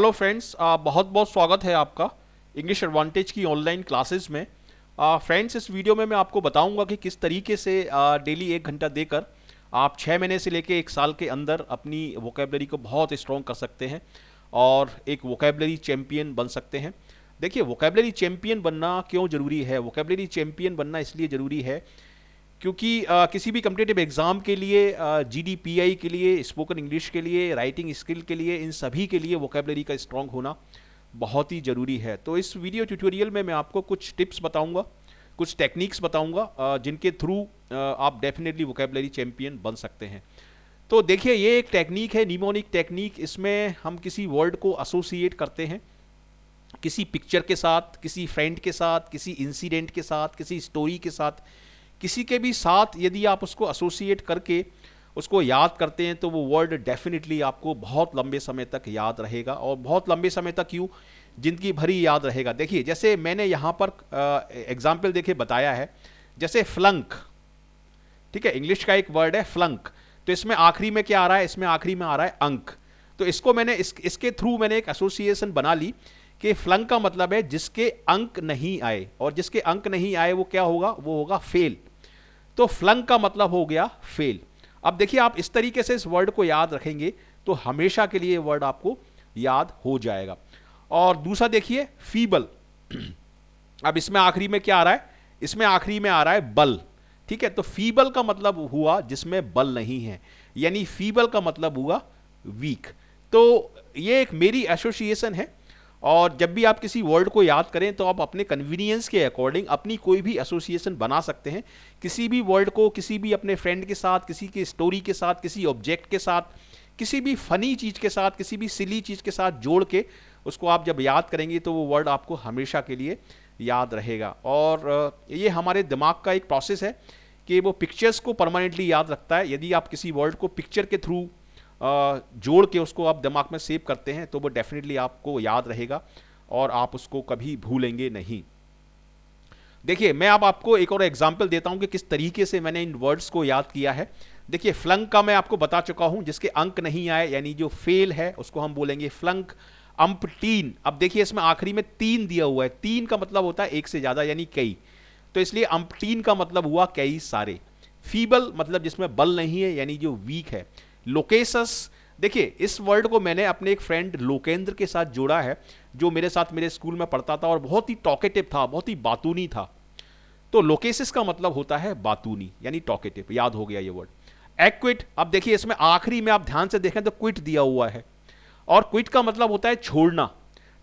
hello friends बहुत बहुत स्वागत है आपका इंग्लिश एडवांटेज की ऑनलाइन क्लासेस में फ्रेंड्स इस वीडियो में मैं आपको बताऊंगा कि किस तरीके से डेली uh, एक घंटा देकर आप छः महीने से लेकर एक साल के अंदर अपनी वोकेबलरी को बहुत स्ट्रॉन्ग कर सकते हैं और एक वोकेबलरी चैम्पियन बन सकते हैं देखिए वोकेबलरी चैम्पियन बनना क्यों ज़रूरी है वोकेबलरी चैम्पियन बनना इसलिए ज़रूरी है क्योंकि आ, किसी भी कम्पिटेटिव एग्ज़ाम के लिए जीडीपीआई के लिए स्पोकन इंग्लिश के लिए राइटिंग स्किल के लिए इन सभी के लिए वोकेबलरी का स्ट्रॉन्ग होना बहुत ही ज़रूरी है तो इस वीडियो ट्यूटोरियल में मैं आपको कुछ टिप्स बताऊंगा कुछ टेक्निक्स बताऊंगा जिनके थ्रू आप डेफिनेटली वोकेबलरी चैम्पियन बन सकते हैं तो देखिए ये एक टेक्निक है निमोनिक टेक्निक इसमें हम किसी वर्ड को एसोसिएट करते हैं किसी पिक्चर के साथ किसी फ्रेंड के साथ किसी इंसिडेंट के साथ किसी स्टोरी के साथ किसी के भी साथ यदि आप उसको एसोसिएट करके उसको याद करते हैं तो वो वर्ड डेफिनेटली आपको बहुत लंबे समय तक याद रहेगा और बहुत लंबे समय तक यूँ जिंदगी भरी याद रहेगा देखिए जैसे मैंने यहाँ पर एग्जाम्पल देखे बताया है जैसे फ्लंक ठीक है इंग्लिश का एक वर्ड है फ्लंक तो इसमें आखिरी में क्या आ रहा है इसमें आखिरी में आ रहा है अंक तो इसको मैंने इस, इसके थ्रू मैंने एक एसोसिएशन बना ली कि फ्लंक का मतलब है जिसके अंक नहीं आए और जिसके अंक नहीं आए वो क्या होगा वो होगा फेल तो फ्लंग का मतलब हो गया फेल अब देखिए आप इस तरीके से इस वर्ड को याद रखेंगे तो हमेशा के लिए वर्ड आपको याद हो जाएगा और दूसरा देखिए फीबल अब इसमें आखिरी में क्या आ रहा है इसमें आखिरी में आ रहा है बल ठीक है तो फीबल का मतलब हुआ जिसमें बल नहीं है यानी फीबल का मतलब हुआ वीक तो ये एक मेरी एसोसिएशन है और जब भी आप किसी वर्ड को याद करें तो आप अपने कन्वीनियंस के अकॉर्डिंग अपनी कोई भी एसोसिएशन बना सकते हैं किसी भी वर्ड को किसी भी अपने फ्रेंड के साथ किसी के स्टोरी के साथ किसी ऑब्जेक्ट के साथ किसी भी फनी चीज़ के साथ किसी भी सिली चीज़ के साथ जोड़ के उसको आप जब याद करेंगे तो वो वर्ड आपको हमेशा के लिए याद रहेगा और ये हमारे दिमाग का एक प्रोसेस है कि वो पिक्चर्स को परमानेंटली याद रखता है यदि आप किसी वर्ड को पिक्चर के थ्रू जोड़ के उसको आप दिमाग में सेव करते हैं तो वो डेफिनेटली आपको याद रहेगा और आप उसको कभी भूलेंगे नहीं देखिए मैं अब आपको एक और एग्जाम्पल देता हूं कि किस तरीके से मैंने इन वर्ड्स को याद किया है देखिए फ्लंक का मैं आपको बता चुका हूं जिसके अंक नहीं आए यानी जो फेल है उसको हम बोलेंगे फ्लंक अंप तीन अब देखिए इसमें आखिरी में तीन दिया हुआ है तीन का मतलब होता है एक से ज़्यादा यानी कई तो इसलिए अंपटीन का मतलब हुआ कई सारे फीबल मतलब जिसमें बल नहीं है यानी जो वीक है लोकेसस देखिए इस वर्ड को मैंने अपने एक फ्रेंड लोकेंद्र के साथ जोड़ा है जो मेरे साथ मेरे स्कूल में पढ़ता था और बहुत ही टॉकेटिव था बहुत ही बातूनी था तो लोकेसिस का मतलब होता है बातूनी यानी टॉकेटिव याद हो गया ये वर्ड एक्विट अब देखिए इसमें आखिरी में आप ध्यान से देखें तो क्विट दिया हुआ है और क्विट का मतलब होता है छोड़ना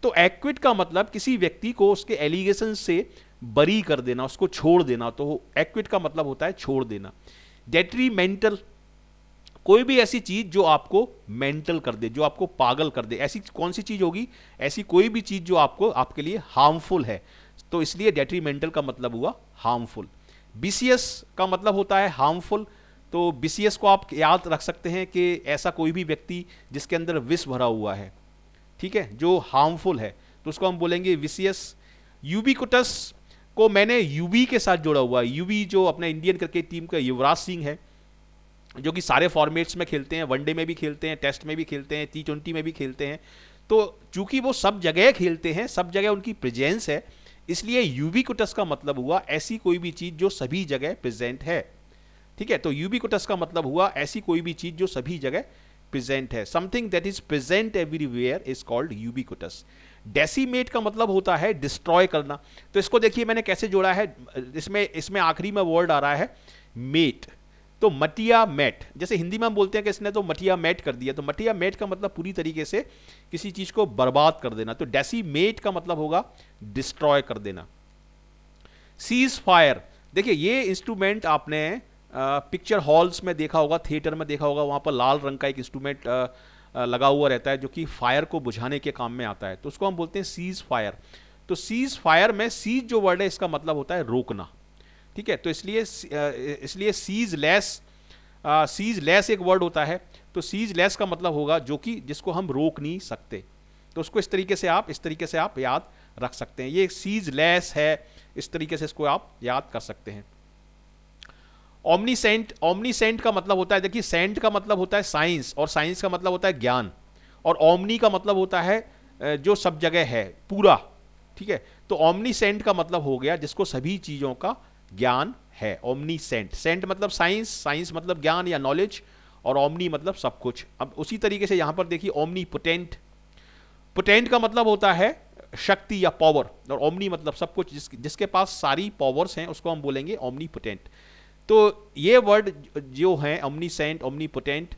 तो एक्विट का मतलब किसी व्यक्ति को उसके एलिगेशन से बरी कर देना उसको छोड़ देना तो एक्विट का मतलब होता है छोड़ देना डेट्रीमेंटल कोई भी ऐसी चीज जो आपको मेंटल कर दे जो आपको पागल कर दे ऐसी कौन सी चीज होगी ऐसी कोई भी चीज जो आपको आपके लिए हार्मफुल है तो इसलिए डेट्रीमेंटल का मतलब हुआ हार्मफुल बीसीएस का मतलब होता है हार्मफुल तो बीसीएस को आप याद रख सकते हैं कि ऐसा कोई भी व्यक्ति जिसके अंदर विष भरा हुआ है ठीक है जो हार्मफुल है तो उसको हम बोलेंगे विसियस यूबिकुटस को मैंने यूबी के साथ जोड़ा हुआ है यूबी जो अपना इंडियन क्रिकेट टीम का युवराज सिंह है जो कि सारे फॉर्मेट्स में खेलते हैं वनडे में भी खेलते हैं टेस्ट में भी खेलते हैं टी ट्वेंटी में भी खेलते हैं तो चूंकि वो सब जगह खेलते हैं सब जगह उनकी प्रेजेंस है इसलिए यूबी कुटस का मतलब हुआ ऐसी कोई भी चीज़ जो सभी जगह प्रेजेंट है ठीक है तो यूबी कुटस का मतलब हुआ ऐसी कोई भी चीज़ जो सभी जगह प्रेजेंट है something that is present everywhere is called यूबी यूबिकुटस डेसीमेट का मतलब होता है डिस्ट्रॉय करना तो इसको देखिए मैंने कैसे जोड़ा है इसमें इसमें आखिरी में वर्ड आ रहा है मेट तो मटिया मैट जैसे हिंदी में हम बोलते हैं कि इसने तो मटिया मैट कर दिया तो मटिया मैट का मतलब पूरी तरीके से किसी चीज को बर्बाद कर देना तो डेसी मेट का मतलब होगा डिस्ट्रॉय कर देना सीज फायर देखिए ये इंस्ट्रूमेंट आपने पिक्चर हॉल्स में देखा होगा थिएटर में देखा होगा वहां पर लाल रंग का एक इंस्ट्रूमेंट लगा हुआ रहता है जो कि फायर को बुझाने के काम में आता है तो उसको हम बोलते हैं सीज फायर तो सीज फायर में सीज जो वर्ड है इसका मतलब होता है रोकना ठीक है तो इसलिए इसलिए सीज लेस सीज लेस एक वर्ड होता है तो सीज लेस का मतलब होगा जो कि जिसको हम रोक नहीं सकते तो उसको इस तरीके से आप इस तरीके से आप याद रख सकते हैं ये सीज लेस है इस तरीके से इसको आप याद कर सकते हैं ओमनी सेंट ओमनी सेंट का मतलब होता है देखिए सेंट का मतलब होता है साइंस और साइंस का मतलब होता है ज्ञान और ओमनी का मतलब होता है जो सब जगह है पूरा ठीक है तो ओमनी सेंट का मतलब हो गया जिसको सभी चीज़ों का ज्ञान है ओमनी सेंट सेंट मतलब साइंस साइंस मतलब ज्ञान या नॉलेज और ओमनी मतलब सब कुछ अब उसी तरीके से यहां पर देखिए ओमनी पोटेंट पोटेंट का मतलब होता है शक्ति या पावर और ओमनी मतलब सब कुछ जिस, जिसके पास सारी पावर्स हैं उसको हम बोलेंगे ओमनी पोटेंट तो ये वर्ड जो है ओमनी सेंट ओमनी पोटेंट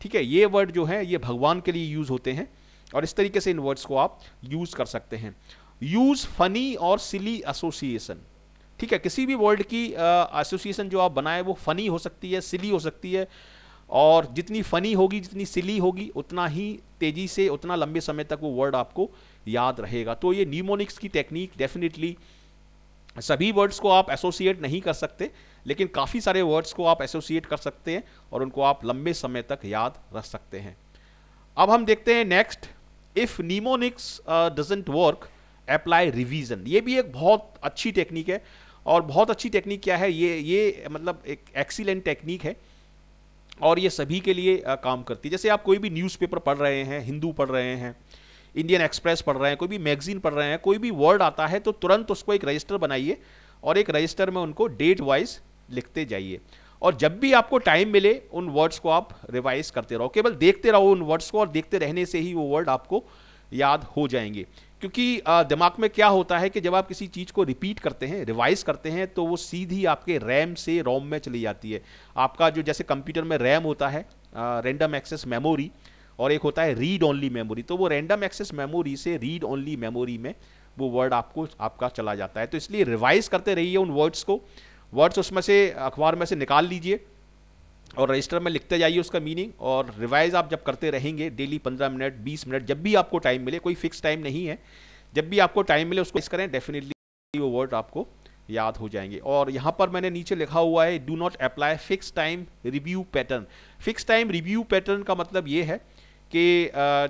ठीक है ये वर्ड जो है ये भगवान के लिए यूज़ होते हैं और इस तरीके से इन वर्ड्स को आप यूज़ कर सकते हैं यूज़ फनी और सिली एसोसिएशन ठीक है किसी भी वर्ल्ड की एसोसिएशन जो आप बनाए वो फ़नी हो सकती है सिली हो सकती है और जितनी फ़नी होगी जितनी सिली होगी उतना ही तेज़ी से उतना लंबे समय तक वो वर्ड आपको याद रहेगा तो ये न्यूमोनिक्स की टेक्निक डेफिनेटली सभी वर्ड्स को आप एसोसिएट नहीं कर सकते लेकिन काफ़ी सारे वर्ड्स को आप एसोसिएट कर सकते हैं और उनको आप लंबे समय तक याद रख सकते हैं अब हम देखते हैं next if mnemonics doesn't work apply revision ये भी एक बहुत अच्छी टेक्निक है और बहुत अच्छी टेक्निक क्या है ये ये मतलब एक एक्सीलेंट टेक्निक है और ये सभी के लिए आ, काम करती है जैसे आप कोई भी न्यूज़पेपर पढ़ रहे हैं हिंदू पढ़ रहे हैं इंडियन एक्सप्रेस पढ़ रहे हैं कोई भी मैगजीन पढ़ रहे हैं कोई भी वर्ड आता है तो तुरंत उसको एक रजिस्टर बनाइए और एक रजिस्टर में उनको डेट वाइज लिखते जाइए और जब भी आपको टाइम मिले उन वर्ड्स को आप रिवाइज करते रहो केवल देखते रहो उन वर्ड्स को और देखते रहने से ही वो वर्ड आपको याद हो जाएंगे क्योंकि दिमाग में क्या होता है कि जब आप किसी चीज़ को रिपीट करते हैं रिवाइज करते हैं तो वो सीधी आपके रैम से रोम में चली जाती है आपका जो जैसे कंप्यूटर में रैम होता है रेंडम एक्सेस मेमोरी और एक होता है रीड ओनली मेमोरी तो वो रेंडम एक्सेस मेमोरी से रीड ओनली मेमोरी में वो वर्ड आपको आपका चला जाता है तो इसलिए रिवाइज करते रहिए उन वर्ड्स को वर्ड्स उसमें से अखबार में से निकाल लीजिए और रजिस्टर में लिखते जाइए उसका मीनिंग और रिवाइज आप जब करते रहेंगे डेली पंद्रह मिनट बीस मिनट जब भी आपको टाइम मिले कोई फिक्स टाइम नहीं है जब भी आपको टाइम मिले उसको इस करें डेफिनेटली वो वर्ड आपको याद हो जाएंगे और यहाँ पर मैंने नीचे लिखा हुआ है do not apply fix time review pattern fix time review pattern का मतलब ये है कि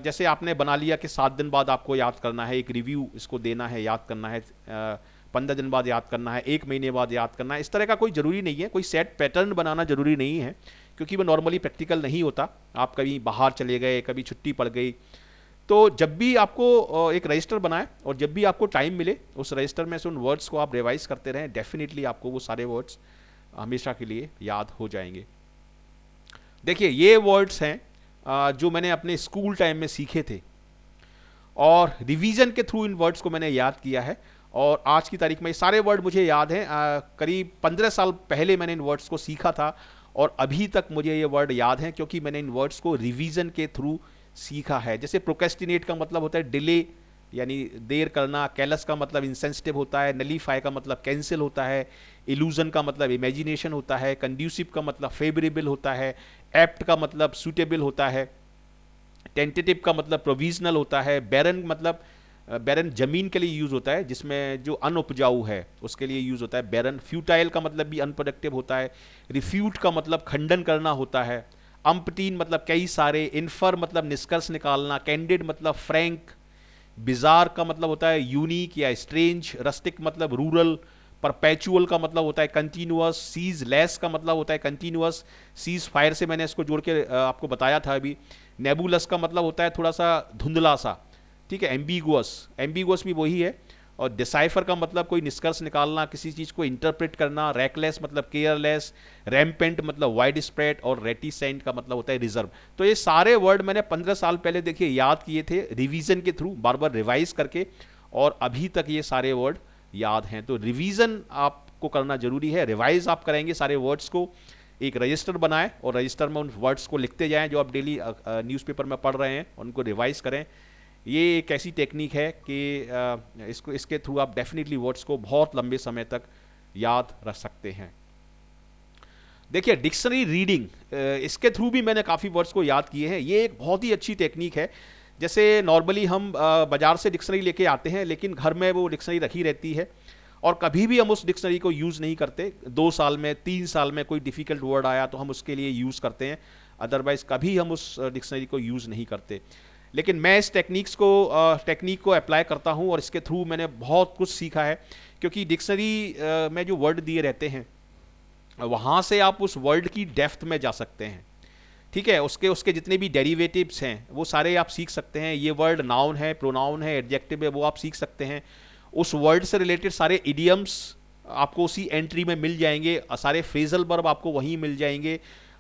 जैसे आपने बना लिया कि सात दिन बाद आपको याद करना है एक रिव्यू इसको देना है याद करना है पंद्रह दिन बाद याद करना है एक महीने बाद याद करना है इस तरह का कोई ज़रूरी नहीं है कोई सेट पैटर्न बनाना ज़रूरी नहीं है क्योंकि वो नॉर्मली प्रैक्टिकल नहीं होता आप कभी बाहर चले गए कभी छुट्टी पड़ गई तो जब भी आपको एक रजिस्टर बनाए और जब भी आपको टाइम मिले उस रजिस्टर में से उन वर्ड्स को आप रिवाइज करते रहें डेफिनेटली आपको वो सारे वर्ड्स हमेशा के लिए याद हो जाएंगे देखिए ये वर्ड्स हैं जो मैंने अपने स्कूल टाइम में सीखे थे और रिवीजन के थ्रू इन वर्ड्स को मैंने याद किया है और आज की तारीख में सारे वर्ड मुझे याद हैं करीब पंद्रह साल पहले मैंने इन वर्ड्स को सीखा था और अभी तक मुझे ये वर्ड याद हैं क्योंकि मैंने इन वर्ड्स को रिवीजन के थ्रू सीखा है जैसे प्रोकेस्टिनेट का मतलब होता है डिले यानी देर करना कैलस का मतलब इंसेंसिटिव होता है नलीफाई का मतलब कैंसिल होता है इल्यूजन का मतलब इमेजिनेशन होता है कंड्यूसिव का मतलब फेवरेबल होता है एप्ट का मतलब सूटेबल होता है टेंटेटिव का मतलब प्रोविजनल होता है बैरन मतलब बैरन जमीन के लिए यूज़ होता है जिसमें जो अनउपजाऊ है उसके लिए यूज़ होता है बैरन फ्यूटाइल का मतलब भी अनप्रोडक्टिव होता है रिफ्यूट का मतलब खंडन करना होता है अम्पटीन मतलब कई सारे इन्फर मतलब निष्कर्ष निकालना कैंडिड मतलब फ्रैंक बिजार का मतलब होता है यूनिक या स्ट्रेंज रस्टिक मतलब रूरल परपैचुअल का मतलब होता है कंटिन्यूस सीज लेस का मतलब होता है कंटिन्यूस सीज फायर से मैंने इसको जोड़ के आपको बताया था अभी नेबुलस का मतलब होता है थोड़ा सा धुंधला सा ठीक है एम्बीगुअस एम्बीगुअस भी वही है और डिसाइफर का मतलब कोई निष्कर्ष निकालना किसी चीज़ को इंटरप्रेट करना रैकलेस मतलब केयरलेस रैम्पेंट मतलब वाइड स्प्रेड और रेटिसेंट का मतलब होता है रिजर्व तो ये सारे वर्ड मैंने पंद्रह साल पहले देखिए याद किए थे रिवीजन के थ्रू बार बार रिवाइज करके और अभी तक ये सारे वर्ड याद हैं तो रिवीजन आपको करना जरूरी है रिवाइज आप करेंगे सारे वर्ड्स को एक रजिस्टर बनाएं और रजिस्टर में उन वर्ड्स को लिखते जाएं जो आप डेली न्यूज़पेपर में पढ़ रहे हैं उनको रिवाइज करें ये एक ऐसी टेक्निक है कि इसको इसके थ्रू आप डेफिनेटली वर्ड्स को बहुत लंबे समय तक याद रख सकते हैं देखिए डिक्शनरी रीडिंग इसके थ्रू भी मैंने काफ़ी वर्ड्स को याद किए हैं ये एक बहुत ही अच्छी टेक्निक है जैसे नॉर्मली हम बाज़ार से डिक्शनरी लेके आते हैं लेकिन घर में वो डिक्शनरी रखी रहती है और कभी भी हम उस डिक्शनरी को यूज़ नहीं करते दो साल में तीन साल में कोई डिफ़िकल्ट वर्ड आया तो हम उसके लिए यूज़ करते हैं अदरवाइज़ कभी हम उस डिक्शनरी को यूज़ नहीं करते लेकिन मैं इस टेक्निक्स को टेक्निक को अप्लाई करता हूँ और इसके थ्रू मैंने बहुत कुछ सीखा है क्योंकि डिक्शनरी में जो वर्ड दिए रहते हैं वहाँ से आप उस वर्ड की डेफ्थ में जा सकते हैं ठीक है उसके उसके जितने भी डेरिवेटिव्स हैं वो सारे आप सीख सकते हैं ये वर्ड नाउन है प्रोनाउन है एडजेक्टिव है वो आप सीख सकते हैं उस वर्ड से रिलेटेड सारे इडियम्स आपको उसी एंट्री में मिल जाएंगे सारे फ्रेजल बर्ब आपको वहीं मिल जाएंगे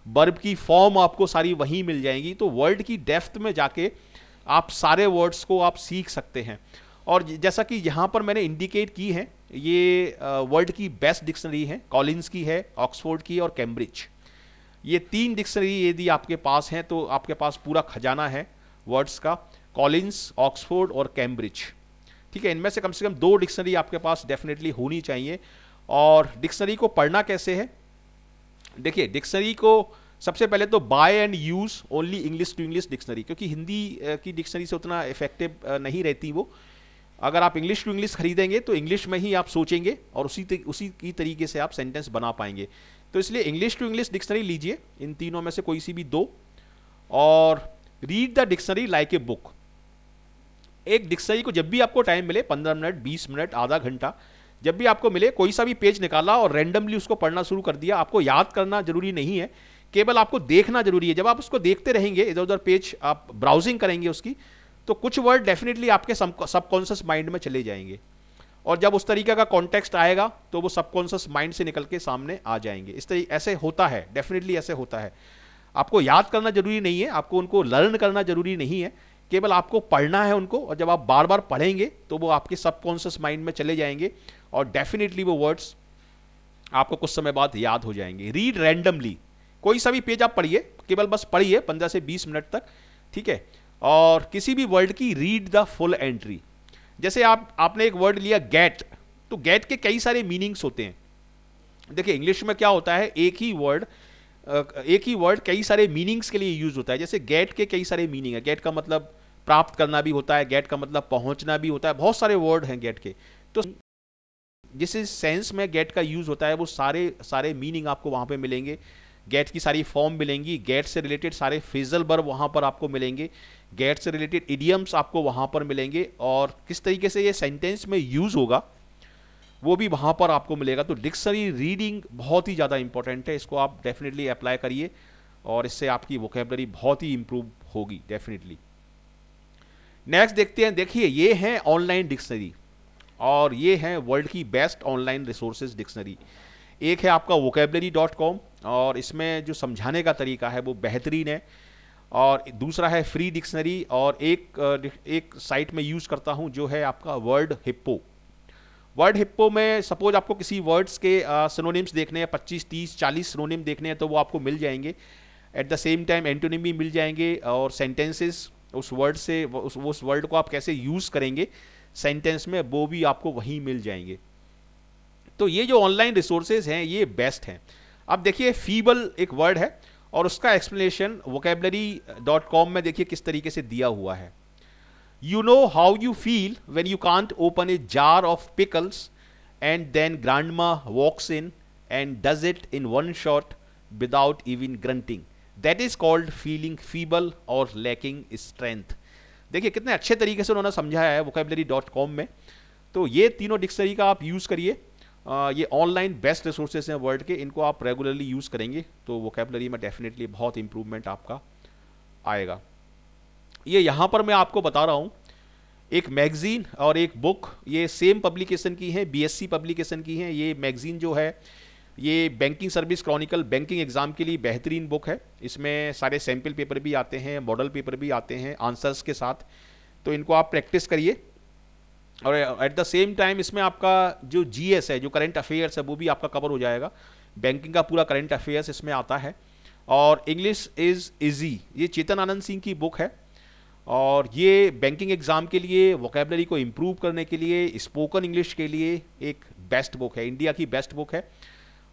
बर्ब की फॉर्म आपको सारी वहीं मिल जाएंगी तो वर्ड की डेफ्थ में जाके आप सारे वर्ड्स को आप सीख सकते हैं और जैसा कि यहाँ पर मैंने इंडिकेट की है ये वर्ल्ड की बेस्ट डिक्शनरी है कॉलिन्स की है ऑक्सफोर्ड की और कैम्ब्रिज ये तीन डिक्शनरी यदि आपके पास हैं तो आपके पास पूरा खजाना है वर्ड्स का कॉलिन्स ऑक्सफोर्ड और कैम्ब्रिज ठीक है इनमें से कम से कम दो डिक्शनरी आपके पास डेफिनेटली होनी चाहिए और डिक्शनरी को पढ़ना कैसे है देखिए डिक्शनरी को सबसे पहले तो by and use only English to English dictionary क्योंकि हिंदी की डिक्शनरी से उतना इफेक्टिव नहीं रहती वो अगर आप इंग्लिश टू इंग्लिश खरीदेंगे तो इंग्लिश में ही आप सोचेंगे और उसी उसी की तरीके से आप सेंटेंस बना पाएंगे तो इसलिए इंग्लिश टू इंग्लिश डिक्शनरी लीजिए इन तीनों में से कोई सी भी दो और read the dictionary like a book एक डिक्शनरी को जब भी आपको टाइम मिले पंद्रह मिनट बीस मिनट आधा घंटा जब भी आपको मिले कोई सा भी पेज निकाला और रैंडमली उसको पढ़ना शुरू कर दिया आपको याद करना जरूरी नहीं है केवल आपको देखना जरूरी है जब आप उसको देखते रहेंगे इधर उधर पेज आप ब्राउजिंग करेंगे उसकी तो कुछ वर्ड डेफिनेटली आपके सबकॉन्शियस माइंड में चले जाएंगे और जब उस तरीके का कॉन्टेक्स्ट आएगा तो वो सबकॉन्शियस माइंड से निकल के सामने आ जाएंगे इस तरीके ऐसे होता है डेफिनेटली ऐसे होता है आपको याद करना जरूरी नहीं है आपको उनको लर्न करना जरूरी नहीं है केवल आपको पढ़ना है उनको और जब आप बार बार पढ़ेंगे तो वो आपके सबकॉन्शियस माइंड में चले जाएंगे और डेफिनेटली वो वर्ड्स आपको कुछ समय बाद याद हो जाएंगे रीड रैंडमली कोई सा भी पेज आप पढ़िए केवल बस पढ़िए पंद्रह से बीस मिनट तक ठीक है और किसी भी वर्ड की रीड द फुल एंट्री जैसे आप आपने एक वर्ड लिया गेट तो गेट के कई सारे मीनिंग्स होते हैं देखिए इंग्लिश में क्या होता है एक ही वर्ड एक ही वर्ड कई सारे मीनिंग्स के लिए यूज होता है जैसे गेट के कई सारे मीनिंग है गेट का मतलब प्राप्त करना भी होता है गेट का मतलब पहुंचना भी होता है बहुत सारे वर्ड हैं गेट के तो जिस सेंस में गेट का यूज़ होता है वो सारे सारे मीनिंग आपको वहाँ पे मिलेंगे गेट की सारी फॉर्म मिलेंगी गेट से रिलेटेड सारे फिजल बर्ब वहाँ पर आपको मिलेंगे गेट से रिलेटेड इडियम्स आपको वहाँ पर मिलेंगे और किस तरीके से ये सेंटेंस में यूज़ होगा वो भी वहाँ पर आपको मिलेगा तो डिक्शनरी रीडिंग बहुत ही ज़्यादा इंपॉर्टेंट है इसको आप डेफिनेटली अप्लाई करिए और इससे आपकी वोकेबलरी बहुत ही इम्प्रूव होगी डेफिनेटली नेक्स्ट देखते हैं देखिए ये हैं ऑनलाइन डिक्शनरी और ये हैं वर्ल्ड की बेस्ट ऑनलाइन रिसोर्सेज डिक्शनरी एक है आपका वोकेबलरी डॉट कॉम और इसमें जो समझाने का तरीका है वो बेहतरीन है और दूसरा है फ्री डिक्शनरी और एक एक साइट में यूज़ करता हूँ जो है आपका वर्ड हिप्पो वर्ड हिप्पो में सपोज आपको किसी वर्ड्स के सिनोनिम्स देखने हैं पच्चीस तीस चालीस सिनोनिम देखने हैं तो वो आपको मिल जाएंगे at the same time antonym भी मिल जाएंगे और सेंटेंसेस उस वर्ड से उस उस वर्ड को आप कैसे यूज़ करेंगे सेंटेंस में वो भी आपको वहीं मिल जाएंगे तो ये जो ऑनलाइन रिसोर्सेज हैं ये बेस्ट हैं अब देखिए फीबल एक वर्ड है और उसका एक्सप्लेनेशन वोकेबलरी डॉट कॉम में देखिए किस तरीके से दिया हुआ है you know how you feel when you can't open a jar of pickles and then grandma walks in and does it in one shot without even grunting that is called feeling feeble और lacking strength देखिए कितने अच्छे तरीके से उन्होंने समझाया है vocabulary dot com में तो ये तीनों डिक्शनरी का आप यूज़ करिए ये ऑनलाइन बेस्ट रिसोर्सेज हैं वर्ल्ड के इनको आप रेगुलरली यूज़ करेंगे तो वोकेबलरी में डेफिनेटली बहुत इंप्रूवमेंट आपका आएगा ये यहाँ पर मैं आपको बता रहा हूँ एक मैगज़ीन और एक बुक ये सेम पब्लिकेशन की है बीएससी पब्लिकेशन की है ये मैगज़ीन जो है ये banking service chronicle banking exam के लिए बेहतरीन बुक है इसमें सारे सैम्पल पेपर भी आते हैं मॉडल पेपर भी आते हैं आंसर्स के साथ तो इनको आप प्रैक्टिस करिए और एट द सेम टाइम इसमें आपका जो जीएस है जो करंट अफेयर्स है वो भी आपका कवर हो जाएगा बैंकिंग का पूरा करंट अफेयर्स इसमें आता है और इंग्लिश इज़ इजी ये चेतन आनंद सिंह की बुक है और ये बैंकिंग एग्ज़ाम के लिए वोकेबलरी को इम्प्रूव करने के लिए स्पोकन इंग्लिश के लिए एक बेस्ट बुक है इंडिया की बेस्ट बुक है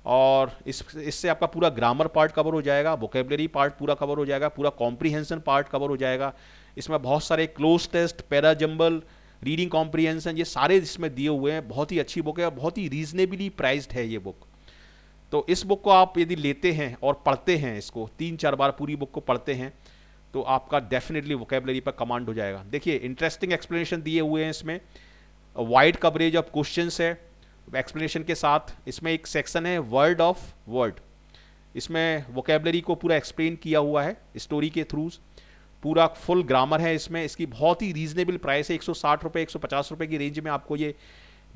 और इस इससे आपका पूरा ग्रामर पार्ट कवर हो जाएगा वोकेबलरी पार्ट पूरा कवर हो जाएगा पूरा कॉम्प्रीहेंसन पार्ट कवर हो जाएगा इसमें बहुत सारे cloze test parajumble reading comprehension ये सारे इसमें दिए हुए हैं बहुत ही अच्छी बुक है और बहुत ही रीजनेबली प्राइज्ड है ये बुक तो इस बुक को आप यदि लेते हैं और पढ़ते हैं इसको तीन चार बार पूरी बुक को पढ़ते हैं तो आपका डेफिनेटली वोकेबलरी पर कमांड हो जाएगा देखिए इंटरेस्टिंग एक्सप्लेनेशन दिए हुए हैं इसमें वाइड कवरेज ऑफ क्वेश्चन है एक्सप्लेनेशन के साथ इसमें एक सेक्शन है वर्ड ऑफ वर्ड इसमें वोकेबलरी को पूरा एक्सप्लेन किया हुआ है स्टोरी के थ्रू पूरा फुल ग्रामर है इसमें इसकी बहुत ही रीजनेबल प्राइस है एक सौ साठ रुपये एक सौ पचास की रेंज में आपको ये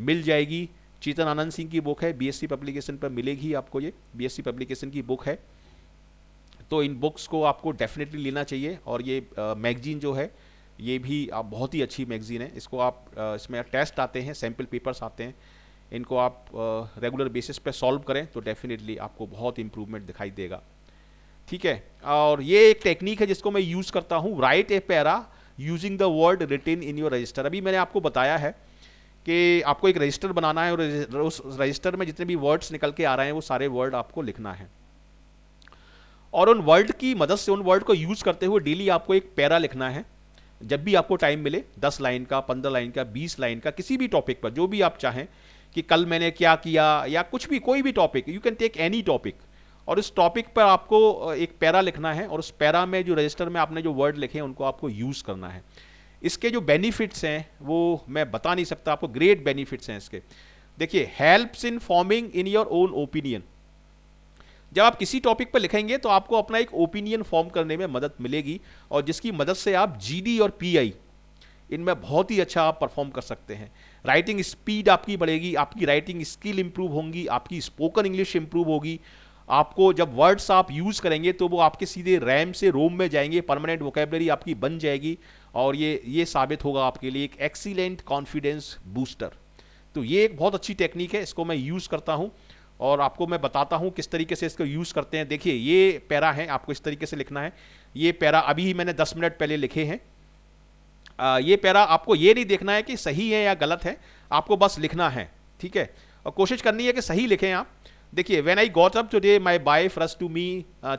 मिल जाएगी चेतन आनंद सिंह की बुक है बीएससी पब्लिकेशन पर मिलेगी आपको ये बीएससी पब्लिकेशन की बुक है तो इन बुक्स को आपको डेफिनेटली लेना चाहिए और ये मैगजीन जो है ये भी आप बहुत ही अच्छी मैगजीन है इसको आप आ, इसमें टेस्ट आते हैं सैम्पल पेपर्स आते हैं इनको आप रेगुलर बेसिस पे सॉल्व करें तो डेफिनेटली आपको बहुत इंप्रूवमेंट दिखाई देगा ठीक है और ये एक टेक्निक है जिसको मैं यूज़ करता हूँ write a para using the word written in your register अभी मैंने आपको बताया है कि आपको एक रजिस्टर बनाना है और उस रजिस्टर में जितने भी वर्ड्स निकल के आ रहे हैं वो सारे वर्ड आपको लिखना है और उन वर्ड की मदद से उन वर्ड को यूज़ करते हुए डेली आपको एक पैरा लिखना है जब भी आपको टाइम मिले दस लाइन का पंद्रह लाइन का बीस लाइन का किसी भी टॉपिक पर जो भी आप चाहें कि कल मैंने क्या किया या कुछ भी कोई भी topic you can take any topic और इस टॉपिक पर आपको एक पैरा लिखना है और उस पैरा में जो रजिस्टर में आपने जो वर्ड लिखे हैं उनको आपको यूज़ करना है इसके जो बेनिफिट्स हैं वो मैं बता नहीं सकता आपको ग्रेट बेनिफिट्स हैं इसके देखिए helps in forming in your own opinion जब आप किसी टॉपिक पर लिखेंगे तो आपको अपना एक ओपिनियन फॉर्म करने में मदद मिलेगी और जिसकी मदद से आप जी और पी इनमें बहुत ही अच्छा आप परफॉर्म कर सकते हैं राइटिंग स्पीड आपकी बढ़ेगी आपकी राइटिंग स्किल इंप्रूव होंगी आपकी स्पोकन इंग्लिश इंप्रूव होगी आपको जब वर्ड्स आप यूज़ करेंगे तो वो आपके सीधे रैम से रोम में जाएंगे परमानेंट वोकेबलरी आपकी बन जाएगी और ये ये साबित होगा आपके लिए एक एक्सीलेंट कॉन्फिडेंस बूस्टर तो ये एक बहुत अच्छी टेक्निक है इसको मैं यूज़ करता हूँ और आपको मैं बताता हूँ किस तरीके से इसको यूज़ करते हैं देखिए ये पैरा है आपको इस तरीके से लिखना है ये पैरा अभी ही मैंने 10 मिनट पहले लिखे हैं ये पैरा आपको ये नहीं देखना है कि सही है या गलत है आपको बस लिखना है ठीक है और कोशिश करनी है कि सही लिखें आप देखिए when I got up day my by first to me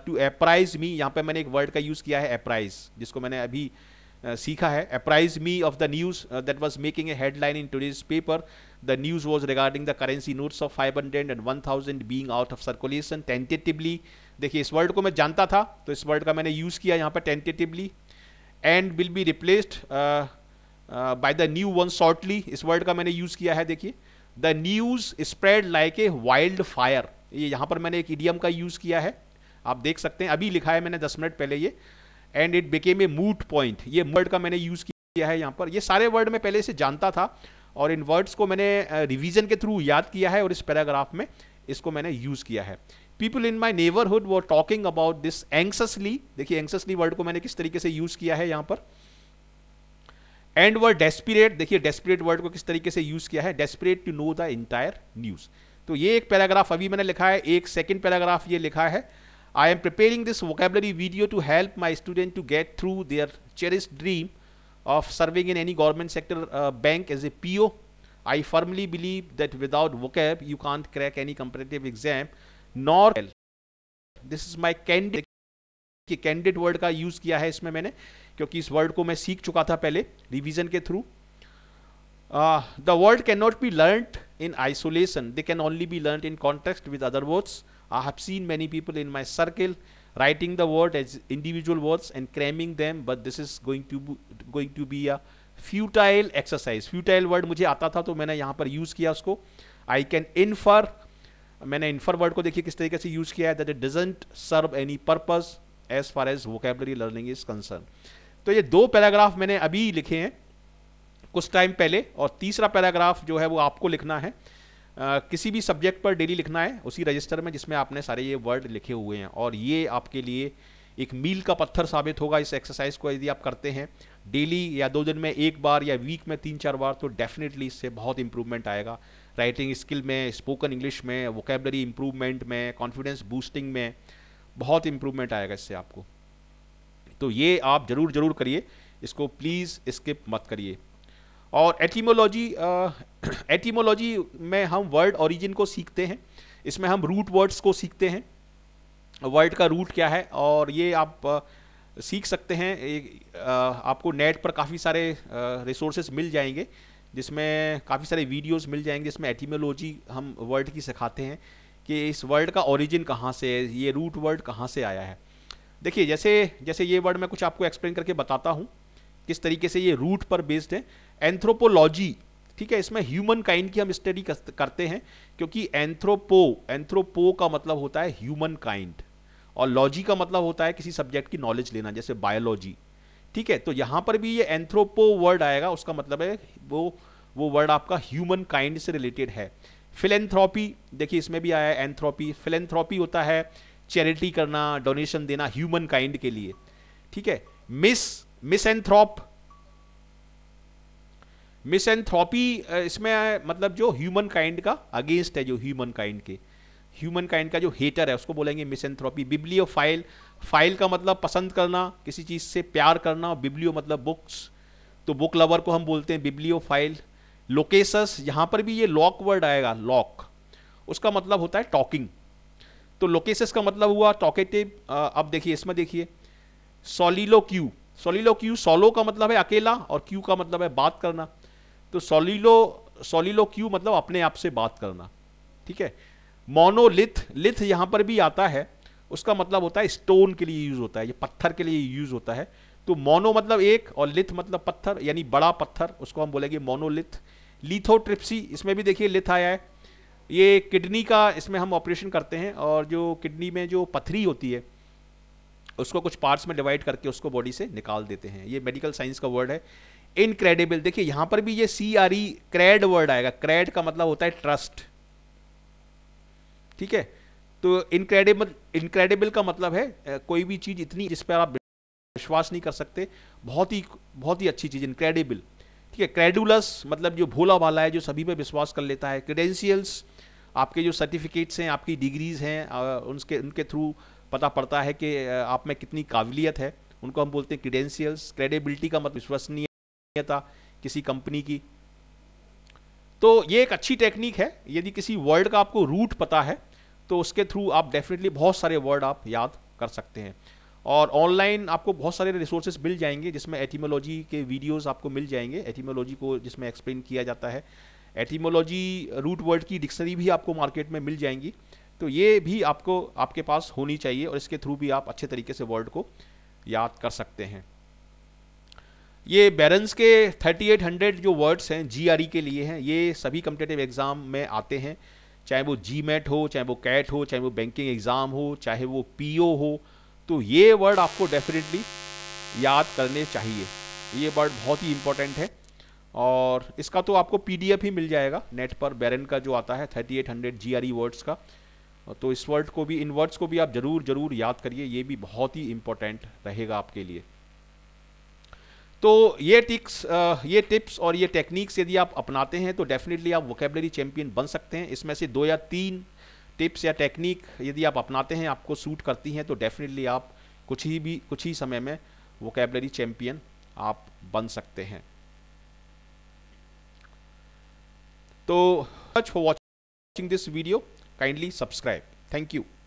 to apprise me यहाँ पे मैंने एक वर्ड का यूज़ किया है अप्राइज जिसको मैंने अभी uh, सीखा है apprise me of the news that was making a headline in today's paper the news was regarding the currency notes of five hundred and one thousand being out of circulation tentatively देखिए इस word को मैं जानता था तो इस word का मैंने यूज़ किया यहाँ पर tentatively and will be replaced by the new one shortly इस वर्ड का मैंने यूज़ किया है देखिए the news spread like a wildfire ये यहाँ पर मैंने एक इडियम का यूज़ किया है आप देख सकते हैं अभी लिखा है मैंने दस मिनट पहले ये and it became a moot point ये वर्ड का मैंने यूज़ किया है यहाँ पर ये सारे वर्ड मैं पहले से जानता था और इन वर्ड्स को मैंने रिवीजन uh, के थ्रू याद किया है और इस पैराग्राफ में इसको मैंने यूज़ किया है people in my neighbourhood were talking about this anxiously देखिए एंक्ससली वर्ड को मैंने किस तरीके से यूज किया है यहां पर एंड वर डेस्पिरेट देखिए डेस्पिरेट वर्ड को किस तरीके से यूज किया है desperate to know the entire news तो ये एक पैराग्राफ अभी मैंने लिखा है एक सेकेंड पैराग्राफ ये लिखा है I am preparing this vocabulary video to help my student to get through their cherish dream of serving in any government sector bank as a P O I firmly believe that without vocab you can't crack any competitive exam nor this is my candid कि candid word का use किया है इसमें मैंने क्योंकि इस word को मैं सीख चुका था पहले रिवीजन के through the word can not be learn in isolation they can only be learn in context with other words I have seen many people in my circle writing the word as individual words and cramming them but this is going to going to be a futile exercise futile word मुझे आता था तो मैंने यहां पर use किया उसको I can infer मैंने इन्फर वर्ड को देखिए किस तरीके से यूज़ किया है that it doesn't serve any purpose as far as vocabulary learning is concern तो ये दो पैराग्राफ मैंने अभी लिखे हैं कुछ टाइम पहले और तीसरा पैराग्राफ जो है वो आपको लिखना है Uh, किसी भी सब्जेक्ट पर डेली लिखना है उसी रजिस्टर में जिसमें आपने सारे ये वर्ड लिखे हुए हैं और ये आपके लिए एक मील का पत्थर साबित होगा इस एक्सरसाइज को यदि आप करते हैं डेली या दो दिन में एक बार या वीक में तीन चार बार तो डेफिनेटली इससे बहुत इंप्रूवमेंट आएगा राइटिंग स्किल में स्पोकन इंग्लिश में वोकेबलरी इम्प्रूवमेंट में कॉन्फिडेंस बूस्टिंग में बहुत इम्प्रूवमेंट आएगा इससे आपको तो ये आप ज़रूर ज़रूर करिए इसको प्लीज़ स्किप मत करिए और एटीमोलॉजी एटीमोलॉजी में हम वर्ड ओरिजिन को सीखते हैं इसमें हम रूट वर्ड्स को सीखते हैं वर्ड का रूट क्या है और ये आप आ, सीख सकते हैं आ, आपको नेट पर काफ़ी सारे रिसोर्सेज मिल जाएंगे जिसमें काफ़ी सारे वीडियोस मिल जाएंगे जिसमें एटीमोलॉजी हम वर्ल्ड की सिखाते हैं कि इस वर्ल्ड का ओरिजिन कहाँ से है ये रूट वर्ड कहाँ से आया है देखिए जैसे जैसे ये वर्ड मैं कुछ आपको एक्सप्लेन करके बताता हूँ किस तरीके से ये रूट पर बेस्ड है एंथ्रोपोलॉजी ठीक है इसमें ह्यूमन काइंड की हम स्टडी करते हैं क्योंकि एंथ्रोपो एंथ्रोपो का मतलब होता है ह्यूमन काइंड और लॉजी का मतलब होता है किसी सब्जेक्ट की नॉलेज लेना जैसे बायोलॉजी ठीक है तो यहां पर भी ये एंथ्रोपो वर्ड आएगा उसका मतलब है वो वो वर्ड आपका ह्यूमन काइंड से रिलेटेड है फिलेंथ्रॉपी देखिए इसमें भी आया है एंथ्रोपी फिलेंथ्रॉपी होता है चैरिटी करना डोनेशन देना ह्यूमन काइंड के लिए ठीक है mis misanthrop misanthropy इसमें मतलब जो ह्यूमन काइंड का अगेंस्ट है जो ह्यूमन काइंड के ह्यूमन काइंड का जो हेटर है उसको बोलेंगे मिसएंथ्रोपी बिब्लियो फाइल फाइल का मतलब पसंद करना किसी चीज़ से प्यार करना बिब्लियो मतलब बुक्स तो बुक लवर को हम बोलते हैं बिब्लियो फाइल लोकेसस यहां पर भी ये लॉक वर्ड आएगा लॉक उसका मतलब होता है टॉकिंग तो लोकेसस का मतलब हुआ टॉकेटिव अब देखिए इसमें देखिए soliloquy soliloquy solo का मतलब है अकेला और क्यू का मतलब है बात करना तो सोलिलो सोलिलो क्यू मतलब अपने आप से बात करना ठीक है मोनोलिथ लिथ यहां पर भी आता है उसका मतलब होता है स्टोन के लिए यूज होता है ये पत्थर के लिए यूज होता है तो मोनो मतलब एक और लिथ मतलब पत्थर यानी बड़ा पत्थर उसको हम बोलेंगे मोनोलिथ लिथोट्रिप्सी इसमें भी देखिए लिथ आया है ये किडनी का इसमें हम ऑपरेशन करते हैं और जो किडनी में जो पथरी होती है उसको कुछ पार्ट्स में डिवाइड करके उसको बॉडी से निकाल देते हैं ये मेडिकल साइंस का वर्ड है इनक्रेडिबल देखिए यहां पर भी ये C R E cred word आएगा क्रेड का मतलब होता है ट्रस्ट ठीक है तो इनक्रेडिबल इनक्रेडिबल का मतलब है कोई भी चीज़ इतनी जिस पर आप विश्वास नहीं कर सकते बहुत ही बहुत ही अच्छी चीज़ इनक्रेडिबल ठीक है क्रेडुलस मतलब जो भोला भाला है जो सभी पे विश्वास कर लेता है क्रेडेंशियल्स आपके जो सर्टिफिकेट्स हैं आपकी डिग्रीज़ हैं उनके उनके थ्रू पता पड़ता है कि आप में कितनी काबिलियत है उनको हम बोलते हैं क्रीडेंशियल्स क्रेडिबिलिटी का मत मतलब विश्वसनीयता किसी कंपनी की तो ये एक अच्छी टेक्निक है यदि किसी वर्ड का आपको रूट पता है तो उसके थ्रू आप डेफिनेटली बहुत सारे वर्ड आप याद कर सकते हैं और ऑनलाइन आपको बहुत सारे रिसोर्सेज मिल जाएंगे जिसमें एथीमोलॉजी के वीडियोस आपको मिल जाएंगे एथीमोलॉजी को जिसमें एक्सप्लेन किया जाता है एथीमोलॉजी रूट वर्ड की डिक्शनरी भी आपको मार्केट में मिल जाएंगी तो ये भी आपको आपके पास होनी चाहिए और इसके थ्रू भी आप अच्छे तरीके से वर्ड को याद कर सकते हैं ये बैरन्स के 3800 जो वर्ड्स हैं जीआरई e के लिए हैं ये सभी कम्पिटेटिव एग्ज़ाम में आते हैं चाहे वो जी हो चाहे वो कैट हो चाहे वो बैंकिंग एग्ज़ाम हो चाहे वो पीओ हो तो ये वर्ड आपको डेफिनेटली याद करने चाहिए ये वर्ड बहुत ही इम्पोर्टेंट है और इसका तो आपको पी ही मिल जाएगा नेट पर बैरन का जो आता है थर्टी एट वर्ड्स का तो इस वर्ड को भी इन वर्ड्स को भी आप ज़रूर ज़रूर याद करिए ये भी बहुत ही इम्पोर्टेंट रहेगा आपके लिए तो ये टिक्स ये टिप्स और ये टेक्निक्स यदि आप अपनाते हैं तो डेफिनेटली आप वोकेबलरी चैम्पियन बन सकते हैं इसमें से दो या तीन टिप्स या टेक्निक यदि आप अपनाते हैं आपको सूट करती हैं तो डेफिनेटली आप कुछ ही भी कुछ ही समय में वोकेबलरी चैम्पियन आप बन सकते हैं तो much for watching this video kindly subscribe thank you